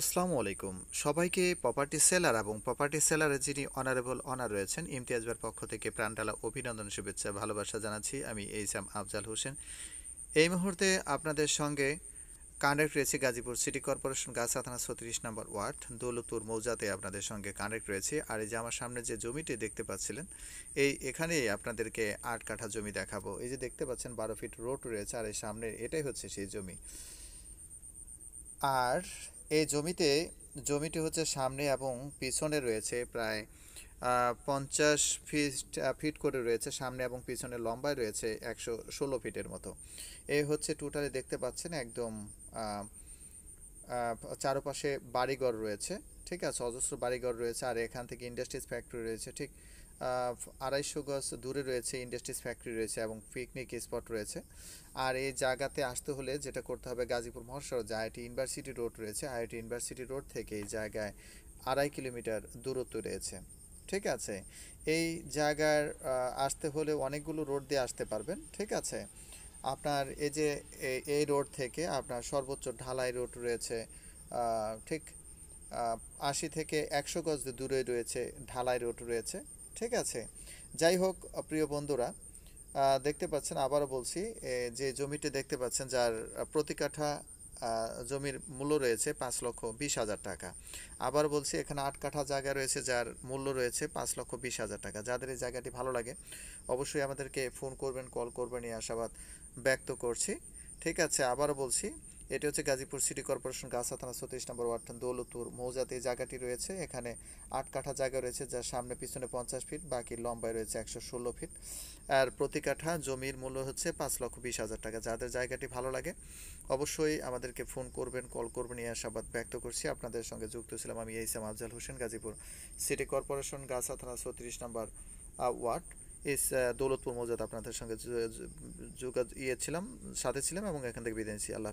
আসসালামু আলাইকুম সবাইকে প্রপার্টি সেলার এবং প্রপার্টি সেলারের যিনি অনারেবল অনার রয়েছেন ইমতিয়াজবার পক্ষ থেকে প্রাণটালা অভিনন্দন শুভেচ্ছা ভালোবাসা জানাচ্ছি আমি এইসাম আফজাল হোসেন এই মুহূর্তে আপনাদের সঙ্গে কানেক্ট রয়েছে গাজীপুর সিটি কর্পোরেশন গাছা থানা ছত্রিশ নম্বর ওয়ার্ড দৌলতপুর মৌজাতে আপনাদের সঙ্গে কানেক্ট রয়েছে আর এই যে আমার সামনে যে জমিটি দেখতে পাচ্ছিলেন এই এখানেই আপনাদেরকে আট কাঠা জমি দেখাবো এই যে দেখতে পাচ্ছেন বারো ফিট রোড রয়েছে আর এই সামনের এটাই হচ্ছে সেই জমি আর এই জমিতে জমিটি হচ্ছে সামনে এবং পিছনে রয়েছে প্রায় পঞ্চাশ ফিট ফিট করে রয়েছে সামনে এবং পিছনে লম্বায় রয়েছে একশো ষোলো ফিটের মতো এই হচ্ছে টোটালি দেখতে পাচ্ছেন একদম চারপাশে বাড়িঘর রয়েছে ঠিক আছে অজস্র বাড়িঘর রয়েছে আর এখান থেকে ইন্ডাস্ট্রিজ ফ্যাক্টরি রয়েছে ঠিক আড়াইশো গজ দূরে রয়েছে ইন্ডাস্ট্রিজ ফ্যাক্টরি রয়েছে এবং পিকনিক স্পট রয়েছে আর এই জায়গাতে আসতে হলে যেটা করতে হবে গাজীপুর মহাসড়ক যে আইটি ইউনিভার্সিটি রোড রয়েছে আইআইটি ইউনিভার্সিটি রোড থেকে এই জায়গায় আড়াই কিলোমিটার দূরত্ব রয়েছে ঠিক আছে এই জায়গার আসতে হলে অনেকগুলো রোড দিয়ে আসতে পারবেন ঠিক আছে আপনার এই যে এই রোড থেকে আপনার সর্বোচ্চ ঢালাই রোড রয়েছে ঠিক আশি থেকে একশো গজ দূরে রয়েছে ঢালাই রোড রয়েছে ঠিক আছে যাই হোক প্রিয় বন্ধুরা দেখতে পাচ্ছেন আবারও বলছি যে জমিটি দেখতে পাচ্ছেন যার প্রতি কাঠা জমির মূল্য রয়েছে পাঁচ লক্ষ বিশ হাজার টাকা আবার বলছি এখানে আট কাঠা জায়গা রয়েছে যার মূল্য রয়েছে পাঁচ লক্ষ বিশ হাজার টাকা যাদের এই জায়গাটি ভালো লাগে অবশ্যই আমাদেরকে ফোন করবেন কল করবেন এই আশাবাদ ব্যক্ত করছি ঠিক আছে আবারও বলছি এটি হচ্ছে গাজীপুর সিটি কর্পোরেশন গাছা থানা ছত্রিশ নম্বর ওয়ার্ড দৌলতুর মৌজাতে জায়গাটি রয়েছে এখানে আট কাঠা জায়গা রয়েছে যার সামনে পিছনে পঞ্চাশ ফিট বাকি লম্বায় রয়েছে একশো ষোলো ফিট আর প্রতি কাঠা জমির মূল্য হচ্ছে পাঁচ লক্ষ বিশ হাজার টাকা যাদের জায়গাটি ভালো লাগে অবশ্যই আমাদেরকে ফোন করবেন কল করবেন এই আশাবাদ ব্যক্ত করছি আপনাদের সঙ্গে যুক্ত ছিলাম আমি এইসাম আফজাল হোসেন গাজীপুর সিটি কর্পোরেশন গাছা থানা ছত্রিশ নম্বর ওয়ার্ড ইস দৌলতপুর মৌজাদ আপনাদের সঙ্গে যোগা ইয়ে ছিলাম সাথে ছিলাম এবং এখান থেকে বিদায় আল্লাহ